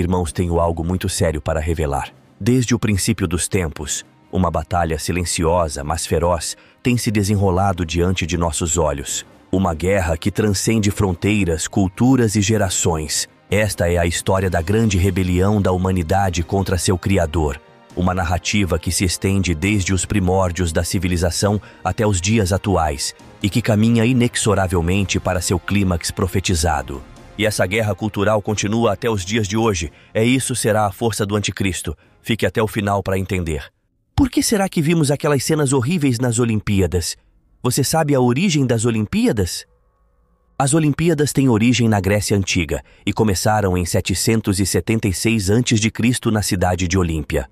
Irmãos, tenho algo muito sério para revelar. Desde o princípio dos tempos, uma batalha silenciosa, mas feroz, tem se desenrolado diante de nossos olhos. Uma guerra que transcende fronteiras, culturas e gerações. Esta é a história da grande rebelião da humanidade contra seu Criador. Uma narrativa que se estende desde os primórdios da civilização até os dias atuais e que caminha inexoravelmente para seu clímax profetizado. E essa guerra cultural continua até os dias de hoje. É isso será a força do anticristo. Fique até o final para entender. Por que será que vimos aquelas cenas horríveis nas Olimpíadas? Você sabe a origem das Olimpíadas? As Olimpíadas têm origem na Grécia Antiga e começaram em 776 a.C. na cidade de Olímpia.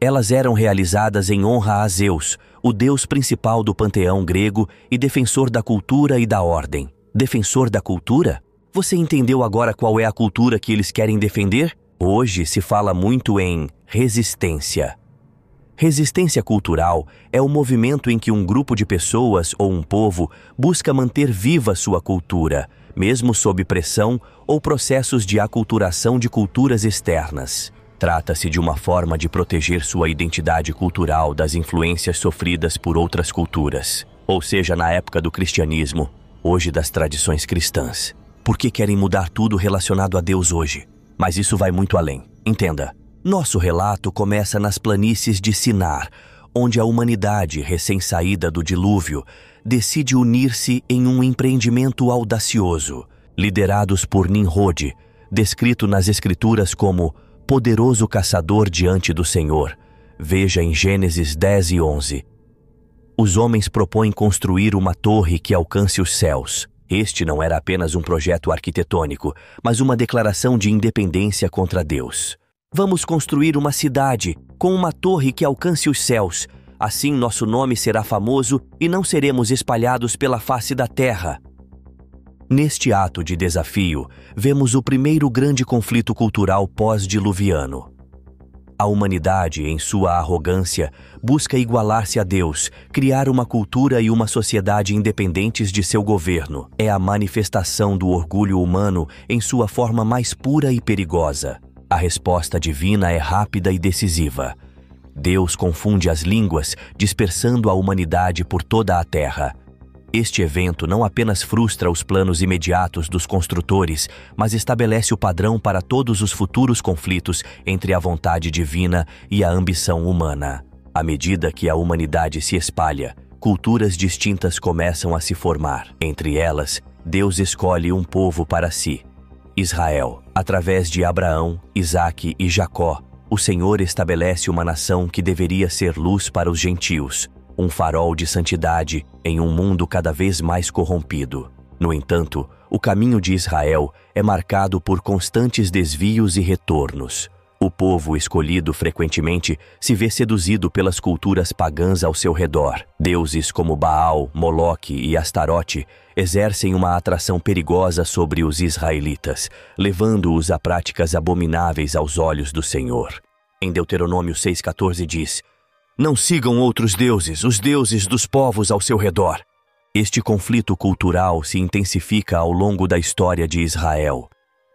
Elas eram realizadas em honra a Zeus, o deus principal do panteão grego e defensor da cultura e da ordem. Defensor da cultura? Você entendeu agora qual é a cultura que eles querem defender? Hoje se fala muito em resistência. Resistência cultural é o movimento em que um grupo de pessoas ou um povo busca manter viva sua cultura, mesmo sob pressão ou processos de aculturação de culturas externas. Trata-se de uma forma de proteger sua identidade cultural das influências sofridas por outras culturas, ou seja, na época do cristianismo, hoje das tradições cristãs porque querem mudar tudo relacionado a Deus hoje. Mas isso vai muito além. Entenda. Nosso relato começa nas planícies de Sinar, onde a humanidade, recém-saída do dilúvio, decide unir-se em um empreendimento audacioso, liderados por Nimrod, descrito nas Escrituras como poderoso caçador diante do Senhor. Veja em Gênesis 10 e 11. Os homens propõem construir uma torre que alcance os céus, este não era apenas um projeto arquitetônico, mas uma declaração de independência contra Deus. Vamos construir uma cidade com uma torre que alcance os céus. Assim nosso nome será famoso e não seremos espalhados pela face da terra. Neste ato de desafio, vemos o primeiro grande conflito cultural pós-diluviano. A humanidade, em sua arrogância, busca igualar-se a Deus, criar uma cultura e uma sociedade independentes de seu governo. É a manifestação do orgulho humano em sua forma mais pura e perigosa. A resposta divina é rápida e decisiva. Deus confunde as línguas, dispersando a humanidade por toda a terra. Este evento não apenas frustra os planos imediatos dos construtores, mas estabelece o padrão para todos os futuros conflitos entre a vontade divina e a ambição humana. À medida que a humanidade se espalha, culturas distintas começam a se formar. Entre elas, Deus escolhe um povo para si. Israel, através de Abraão, Isaque e Jacó, o Senhor estabelece uma nação que deveria ser luz para os gentios, um farol de santidade em um mundo cada vez mais corrompido. No entanto, o caminho de Israel é marcado por constantes desvios e retornos. O povo escolhido frequentemente se vê seduzido pelas culturas pagãs ao seu redor. Deuses como Baal, Moloque e Astarote exercem uma atração perigosa sobre os israelitas, levando-os a práticas abomináveis aos olhos do Senhor. Em Deuteronômio 6,14 diz: não sigam outros deuses, os deuses dos povos ao seu redor. Este conflito cultural se intensifica ao longo da história de Israel.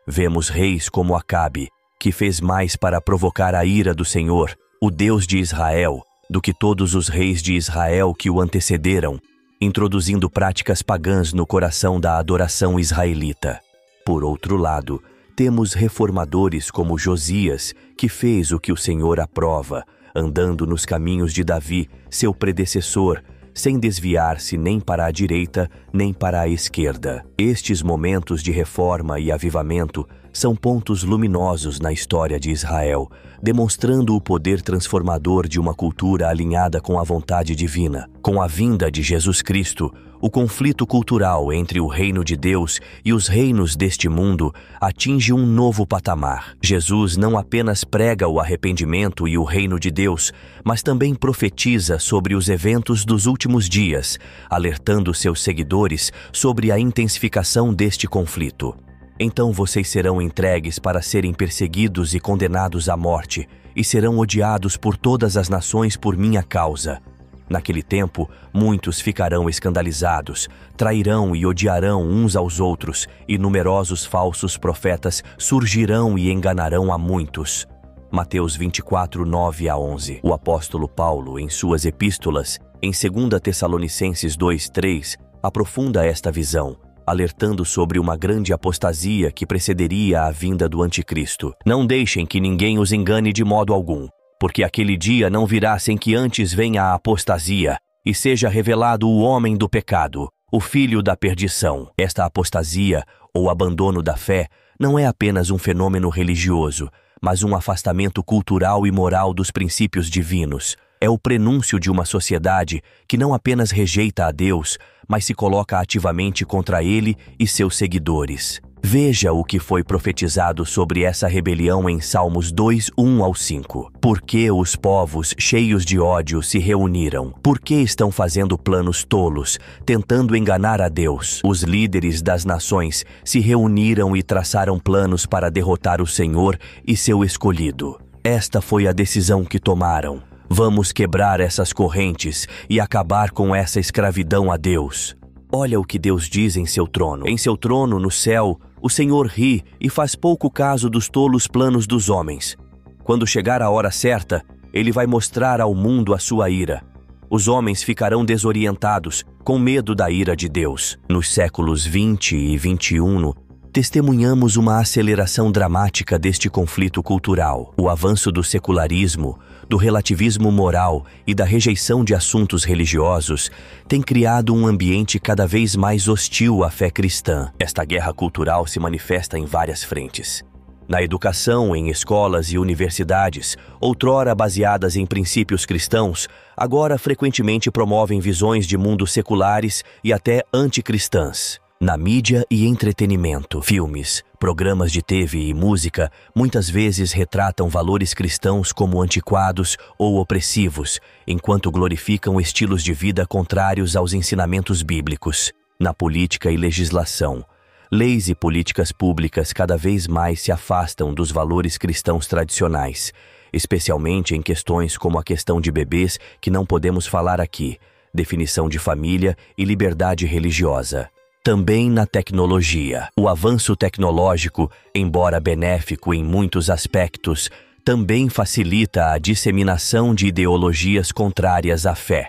Vemos reis como Acabe, que fez mais para provocar a ira do Senhor, o Deus de Israel, do que todos os reis de Israel que o antecederam, introduzindo práticas pagãs no coração da adoração israelita. Por outro lado, temos reformadores como Josias, que fez o que o Senhor aprova, andando nos caminhos de Davi, seu predecessor, sem desviar-se nem para a direita nem para a esquerda. Estes momentos de reforma e avivamento são pontos luminosos na história de Israel, demonstrando o poder transformador de uma cultura alinhada com a vontade divina. Com a vinda de Jesus Cristo, o conflito cultural entre o reino de Deus e os reinos deste mundo atinge um novo patamar. Jesus não apenas prega o arrependimento e o reino de Deus, mas também profetiza sobre os eventos dos últimos dias, alertando seus seguidores sobre a intensificação deste conflito. Então vocês serão entregues para serem perseguidos e condenados à morte, e serão odiados por todas as nações por minha causa. Naquele tempo, muitos ficarão escandalizados, trairão e odiarão uns aos outros, e numerosos falsos profetas surgirão e enganarão a muitos. Mateus 24, 9 a 11. O apóstolo Paulo, em suas epístolas, em 2 Tessalonicenses 2, 3, aprofunda esta visão, alertando sobre uma grande apostasia que precederia a vinda do Anticristo. Não deixem que ninguém os engane de modo algum porque aquele dia não virá sem que antes venha a apostasia e seja revelado o homem do pecado, o filho da perdição. Esta apostasia, ou abandono da fé, não é apenas um fenômeno religioso, mas um afastamento cultural e moral dos princípios divinos. É o prenúncio de uma sociedade que não apenas rejeita a Deus, mas se coloca ativamente contra ele e seus seguidores. Veja o que foi profetizado sobre essa rebelião em Salmos 2, 1 ao 5. Por que os povos cheios de ódio se reuniram? Por que estão fazendo planos tolos, tentando enganar a Deus? Os líderes das nações se reuniram e traçaram planos para derrotar o Senhor e seu escolhido. Esta foi a decisão que tomaram. Vamos quebrar essas correntes e acabar com essa escravidão a Deus. Olha o que Deus diz em seu trono. Em seu trono, no céu, o Senhor ri e faz pouco caso dos tolos planos dos homens. Quando chegar a hora certa, ele vai mostrar ao mundo a sua ira. Os homens ficarão desorientados, com medo da ira de Deus. Nos séculos 20 e 21, testemunhamos uma aceleração dramática deste conflito cultural, o avanço do secularismo, do relativismo moral e da rejeição de assuntos religiosos tem criado um ambiente cada vez mais hostil à fé cristã. Esta guerra cultural se manifesta em várias frentes. Na educação, em escolas e universidades, outrora baseadas em princípios cristãos, agora frequentemente promovem visões de mundos seculares e até anticristãs. Na mídia e entretenimento, filmes, programas de TV e música muitas vezes retratam valores cristãos como antiquados ou opressivos, enquanto glorificam estilos de vida contrários aos ensinamentos bíblicos. Na política e legislação, leis e políticas públicas cada vez mais se afastam dos valores cristãos tradicionais, especialmente em questões como a questão de bebês, que não podemos falar aqui, definição de família e liberdade religiosa também na tecnologia. O avanço tecnológico, embora benéfico em muitos aspectos, também facilita a disseminação de ideologias contrárias à fé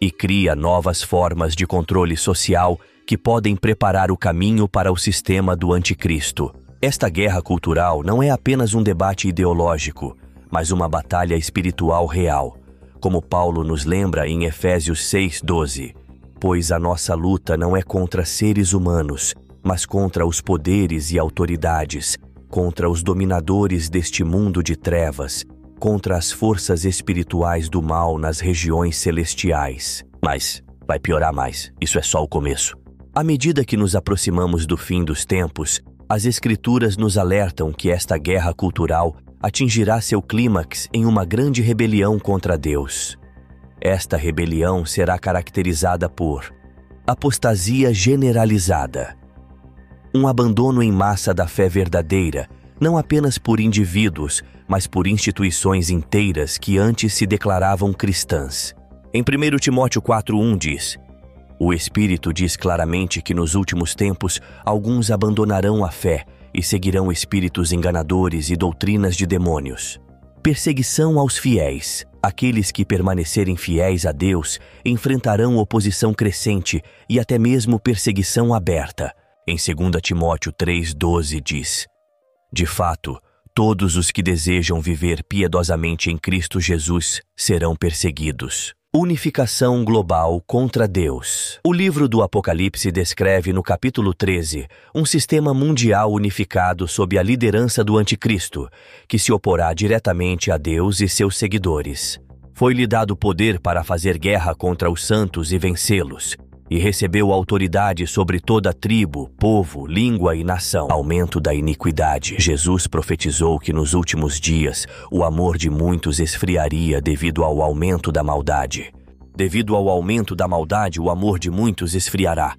e cria novas formas de controle social que podem preparar o caminho para o sistema do anticristo. Esta guerra cultural não é apenas um debate ideológico, mas uma batalha espiritual real, como Paulo nos lembra em Efésios 6,12 pois a nossa luta não é contra seres humanos, mas contra os poderes e autoridades, contra os dominadores deste mundo de trevas, contra as forças espirituais do mal nas regiões celestiais. Mas vai piorar mais, isso é só o começo. À medida que nos aproximamos do fim dos tempos, as Escrituras nos alertam que esta guerra cultural atingirá seu clímax em uma grande rebelião contra Deus. Esta rebelião será caracterizada por apostasia generalizada, um abandono em massa da fé verdadeira, não apenas por indivíduos, mas por instituições inteiras que antes se declaravam cristãs. Em 1 Timóteo 4,1 diz: O Espírito diz claramente que nos últimos tempos alguns abandonarão a fé e seguirão espíritos enganadores e doutrinas de demônios. Perseguição aos fiéis. Aqueles que permanecerem fiéis a Deus enfrentarão oposição crescente e até mesmo perseguição aberta. Em 2 Timóteo 3,12 diz: De fato, todos os que desejam viver piedosamente em Cristo Jesus serão perseguidos. Unificação Global contra Deus. O livro do Apocalipse descreve no capítulo 13 um sistema mundial unificado sob a liderança do Anticristo, que se oporá diretamente a Deus e seus seguidores. Foi-lhe dado poder para fazer guerra contra os santos e vencê-los, e recebeu autoridade sobre toda tribo, povo, língua e nação. Aumento da iniquidade. Jesus profetizou que nos últimos dias o amor de muitos esfriaria devido ao aumento da maldade. Devido ao aumento da maldade, o amor de muitos esfriará.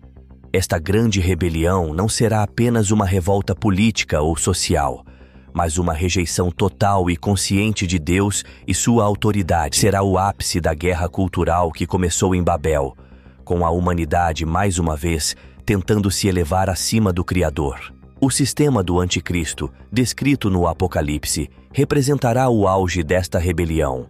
Esta grande rebelião não será apenas uma revolta política ou social, mas uma rejeição total e consciente de Deus e sua autoridade. Será o ápice da guerra cultural que começou em Babel com a humanidade mais uma vez tentando se elevar acima do Criador. O sistema do Anticristo, descrito no Apocalipse, representará o auge desta rebelião.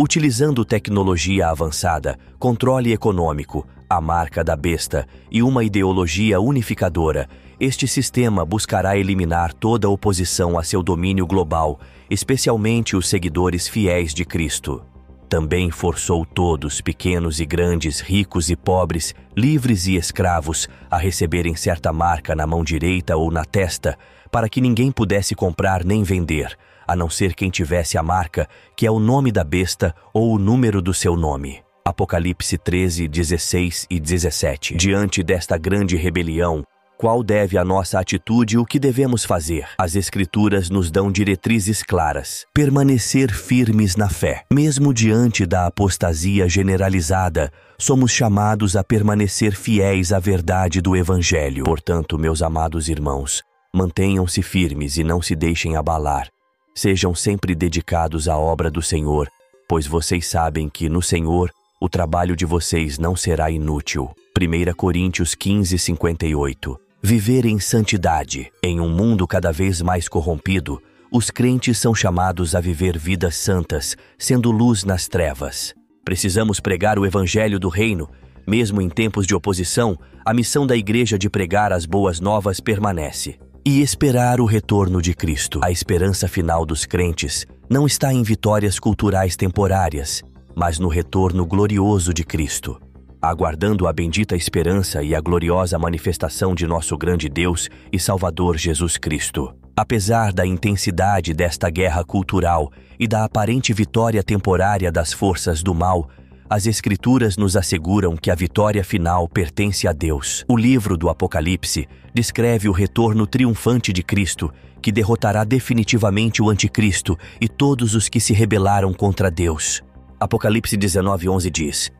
Utilizando tecnologia avançada, controle econômico, a marca da besta e uma ideologia unificadora, este sistema buscará eliminar toda oposição a seu domínio global, especialmente os seguidores fiéis de Cristo. Também forçou todos, pequenos e grandes, ricos e pobres, livres e escravos, a receberem certa marca na mão direita ou na testa, para que ninguém pudesse comprar nem vender, a não ser quem tivesse a marca, que é o nome da besta ou o número do seu nome. Apocalipse 13, 16 e 17. Diante desta grande rebelião, qual deve a nossa atitude e o que devemos fazer? As Escrituras nos dão diretrizes claras. Permanecer firmes na fé. Mesmo diante da apostasia generalizada, somos chamados a permanecer fiéis à verdade do Evangelho. Portanto, meus amados irmãos, mantenham-se firmes e não se deixem abalar. Sejam sempre dedicados à obra do Senhor, pois vocês sabem que no Senhor o trabalho de vocês não será inútil. 1 Coríntios 15, 58 viver em santidade. Em um mundo cada vez mais corrompido, os crentes são chamados a viver vidas santas, sendo luz nas trevas. Precisamos pregar o Evangelho do Reino. Mesmo em tempos de oposição, a missão da Igreja de pregar as boas novas permanece. E esperar o retorno de Cristo. A esperança final dos crentes não está em vitórias culturais temporárias, mas no retorno glorioso de Cristo aguardando a bendita esperança e a gloriosa manifestação de nosso grande Deus e Salvador Jesus Cristo. Apesar da intensidade desta guerra cultural e da aparente vitória temporária das forças do mal, as Escrituras nos asseguram que a vitória final pertence a Deus. O livro do Apocalipse descreve o retorno triunfante de Cristo, que derrotará definitivamente o Anticristo e todos os que se rebelaram contra Deus. Apocalipse 19:11 diz: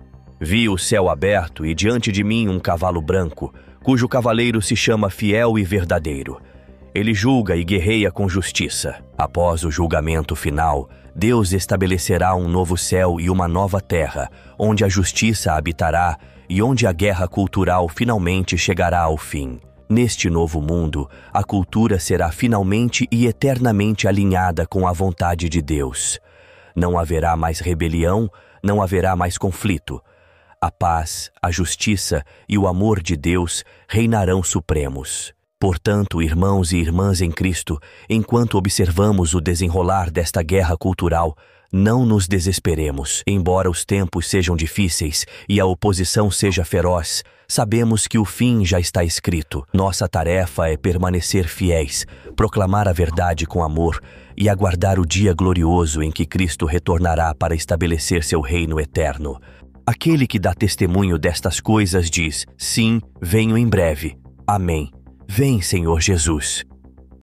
Vi o céu aberto e diante de mim um cavalo branco, cujo cavaleiro se chama Fiel e Verdadeiro. Ele julga e guerreia com justiça. Após o julgamento final, Deus estabelecerá um novo céu e uma nova terra, onde a justiça habitará e onde a guerra cultural finalmente chegará ao fim. Neste novo mundo, a cultura será finalmente e eternamente alinhada com a vontade de Deus. Não haverá mais rebelião, não haverá mais conflito, a paz, a justiça e o amor de Deus reinarão supremos. Portanto, irmãos e irmãs em Cristo, enquanto observamos o desenrolar desta guerra cultural, não nos desesperemos. Embora os tempos sejam difíceis e a oposição seja feroz, sabemos que o fim já está escrito. Nossa tarefa é permanecer fiéis, proclamar a verdade com amor e aguardar o dia glorioso em que Cristo retornará para estabelecer seu reino eterno. Aquele que dá testemunho destas coisas diz: Sim, venho em breve. Amém. Vem, Senhor Jesus.